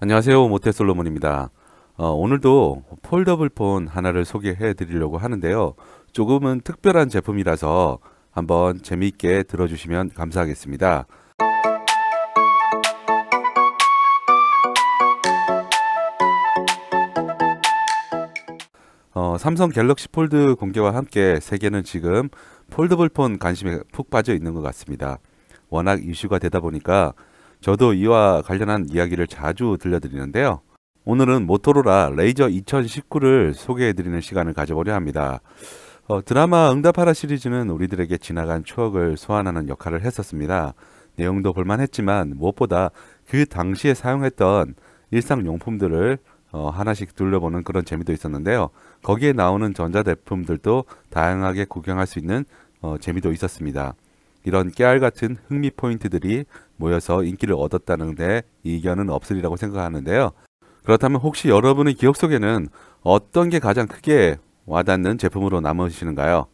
안녕하세요 모태솔로몬입니다 어, 오늘도 폴더블폰 하나를 소개해 드리려고 하는데요 조금은 특별한 제품이라서 한번 재미있게 들어주시면 감사하겠습니다 어, 삼성 갤럭시 폴드 공개와 함께 세계는 지금 폴더블폰 관심에 푹 빠져 있는 것 같습니다 워낙 이슈가 되다 보니까 저도 이와 관련한 이야기를 자주 들려드리는데요. 오늘은 모토로라 레이저 2019를 소개해드리는 시간을 가져보려 합니다. 어, 드라마 응답하라 시리즈는 우리들에게 지나간 추억을 소환하는 역할을 했었습니다. 내용도 볼만했지만 무엇보다 그 당시에 사용했던 일상용품들을 어, 하나씩 둘러보는 그런 재미도 있었는데요. 거기에 나오는 전자제품들도 다양하게 구경할 수 있는 어, 재미도 있었습니다. 이런 깨알 같은 흥미 포인트들이 모여서 인기를 얻었다는데 이견은 없으리라고 생각하는데요. 그렇다면 혹시 여러분의 기억 속에는 어떤 게 가장 크게 와닿는 제품으로 남으시는가요?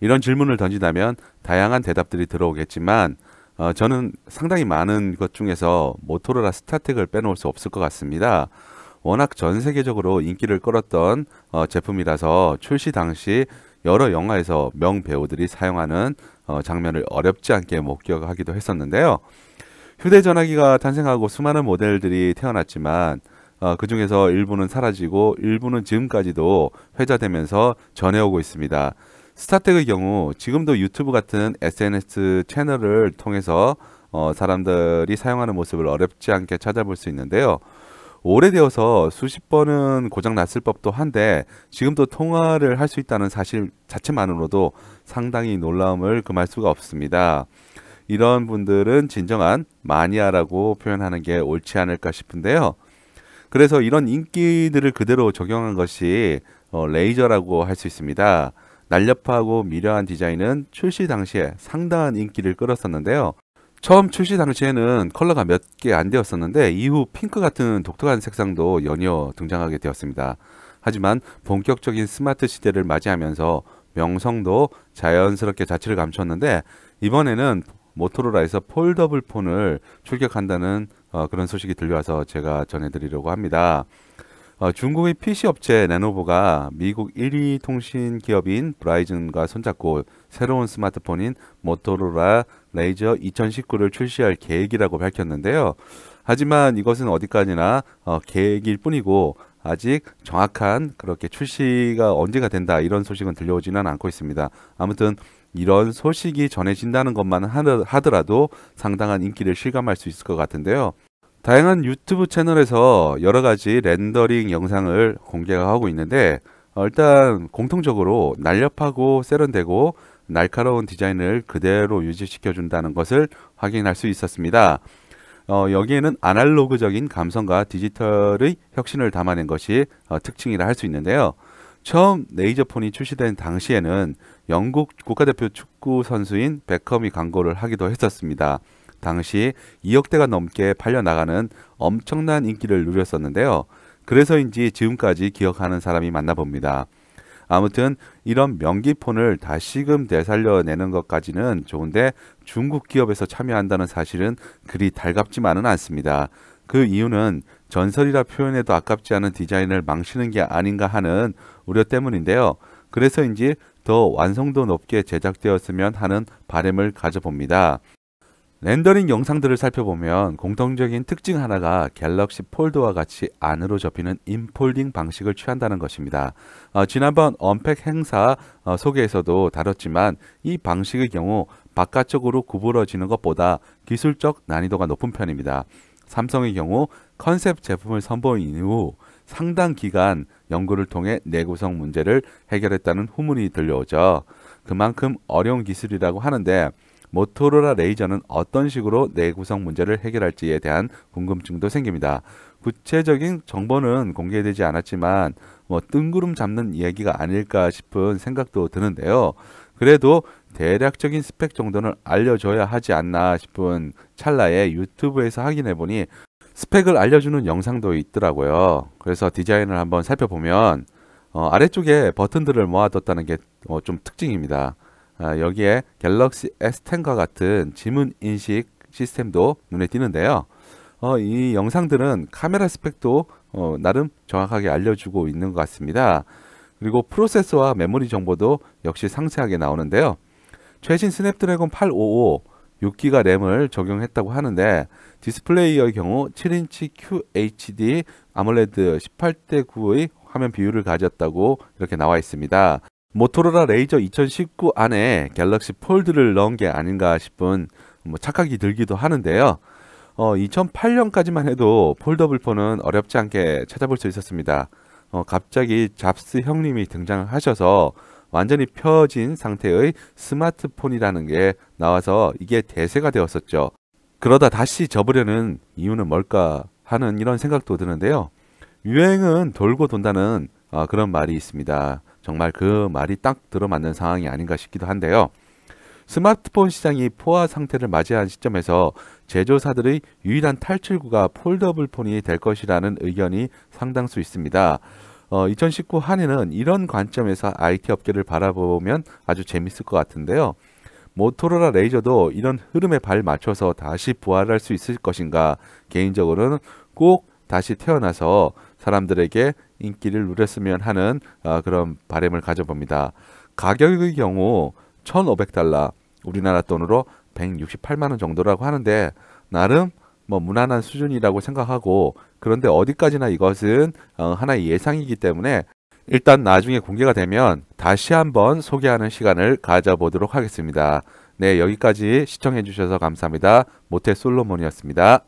이런 질문을 던진다면 다양한 대답들이 들어오겠지만 어, 저는 상당히 많은 것 중에서 모토로라 스타텍을 빼놓을 수 없을 것 같습니다. 워낙 전 세계적으로 인기를 끌었던 어, 제품이라서 출시 당시 여러 영화에서 명배우들이 사용하는 어, 장면을 어렵지 않게 목격하기도 했었는데요. 휴대전화기가 탄생하고 수많은 모델들이 태어났지만 어, 그 중에서 일부는 사라지고 일부는 지금까지도 회자되면서 전해오고 있습니다. 스타텍의 경우 지금도 유튜브 같은 SNS 채널을 통해서 어, 사람들이 사용하는 모습을 어렵지 않게 찾아볼 수 있는데요. 오래되어서 수십 번은 고장 났을 법도 한데 지금도 통화를 할 수 있다는 사실 자체만으로도 상당히 놀라움을 금할 수가 없습니다. 이런 분들은 진정한 마니아라고 표현하는 게 옳지 않을까 싶은데요. 그래서 이런 인기들을 그대로 적용한 것이 어, 레이저라고 할 수 있습니다. 날렵하고 미려한 디자인은 출시 당시에 상당한 인기를 끌었었는데요. 처음 출시 당시에는 컬러가 몇 개 안 되었었는데 이후 핑크 같은 독특한 색상도 연이어 등장하게 되었습니다. 하지만 본격적인 스마트 시대를 맞이하면서 명성도 자연스럽게 자취를 감췄는데 이번에는 모토로라에서 폴더블 폰을 출격한다는 어, 그런 소식이 들려와서 제가 전해드리려고 합니다. 어, 중국의 PC 업체 레노버가 미국 1위 통신 기업인 브라이즌과 손잡고 새로운 스마트폰인 모토로라 레이저 2019를 출시할 계획이라고 밝혔는데요. 하지만 이것은 어디까지나 어, 계획일 뿐이고 아직 정확한 그렇게 출시가 언제가 된다 이런 소식은 들려오지는 않고 있습니다. 아무튼 이런 소식이 전해진다는 것만 하더라도 상당한 인기를 실감할 수 있을 것 같은데요. 다양한 유튜브 채널에서 여러 가지 렌더링 영상을 공개하고 있는데 어, 일단 공통적으로 날렵하고 세련되고 날카로운 디자인을 그대로 유지시켜 준다는 것을 확인할 수 있었습니다. 어, 여기에는 아날로그적인 감성과 디지털의 혁신을 담아낸 것이 어, 특징이라 할 수 있는데요. 처음 레이저폰이 출시된 당시에는 영국 국가대표 축구 선수인 베컴이 광고를 하기도 했었습니다. 당시 2억대가 넘게 팔려나가는 엄청난 인기를 누렸었는데요. 그래서인지 지금까지 기억하는 사람이 많나 봅니다. 아무튼 이런 명기폰을 다시금 되살려내는 것까지는 좋은데 중국 기업에서 참여한다는 사실은 그리 달갑지만은 않습니다. 그 이유는 전설이라 표현해도 아깝지 않은 디자인을 망치는 게 아닌가 하는 우려 때문인데요. 그래서인지 더 완성도 높게 제작되었으면 하는 바램을 가져봅니다. 렌더링 영상들을 살펴보면 공통적인 특징 하나가 갤럭시 폴드와 같이 안으로 접히는 인폴딩 방식을 취한다는 것입니다. 어, 지난번 언팩 행사 어, 소개에서도 다뤘지만 이 방식의 경우 바깥쪽으로 구부러지는 것보다 기술적 난이도가 높은 편입니다. 삼성의 경우 컨셉 제품을 선보인 이후 상당 기간 연구를 통해 내구성 문제를 해결했다는 후문이 들려오죠. 그만큼 어려운 기술이라고 하는데 모토로라 레이저는 어떤 식으로 내구성 문제를 해결할지에 대한 궁금증도 생깁니다. 구체적인 정보는 공개되지 않았지만 뭐 뜬구름 잡는 이야기가 아닐까 싶은 생각도 드는데요. 그래도 대략적인 스펙 정도는 알려줘야 하지 않나 싶은 찰나에 유튜브에서 확인해보니 스펙을 알려주는 영상도 있더라고요. 그래서 디자인을 한번 살펴보면 어, 아래쪽에 버튼들을 모아뒀다는 게좀 뭐 특징입니다. 아, 여기에 갤럭시 S10과 같은 지문 인식 시스템도 눈에 띄는데요. 어, 이 영상들은 카메라 스펙도 어, 나름 정확하게 알려주고 있는 것 같습니다. 그리고 프로세서와 메모리 정보도 역시 상세하게 나오는데요. 최신 스냅드래곤 855 6기가 램을 적용했다고 하는데 디스플레이의 경우 7인치 QHD 아몰레드 18대 9의 화면 비율을 가졌다고 이렇게 나와 있습니다. 모토로라 레이저 2019 안에 갤럭시 폴드를 넣은 게 아닌가 싶은 뭐 착각이 들기도 하는데요. 어, 2008년까지만 해도 폴더블 폰은 어렵지 않게 찾아볼 수 있었습니다. 어, 갑자기 잡스 형님이 등장하셔서 완전히 펴진 상태의 스마트폰이라는 게 나와서 이게 대세가 되었었죠. 그러다 다시 접으려는 이유는 뭘까 하는 이런 생각도 드는데요. 유행은 돌고 돈다는 어, 그런 말이 있습니다. 정말 그 말이 딱 들어맞는 상황이 아닌가 싶기도 한데요. 스마트폰 시장이 포화 상태를 맞이한 시점에서 제조사들의 유일한 탈출구가 폴더블 폰이 될 것이라는 의견이 상당수 있습니다. 어, 2019한 해는 이런 관점에서 IT 업계를 바라보면 아주 재밌을 것 같은데요. 모토로라 레이저도 이런 흐름에 발 맞춰서 다시 부활할 수 있을 것인가 개인적으로는 꼭 다시 태어나서 사람들에게 인기를 누렸으면 하는 어, 그런 바램을 가져봅니다. 가격의 경우 1,500달러 우리나라 돈으로 168만 원 정도라고 하는데 나름 뭐 무난한 수준이라고 생각하고 그런데 어디까지나 이것은 어, 하나의 예상이기 때문에 일단 나중에 공개가 되면 다시 한번 소개하는 시간을 가져보도록 하겠습니다. 네, 여기까지 시청해주셔서 감사합니다. 모태 솔로몬이었습니다.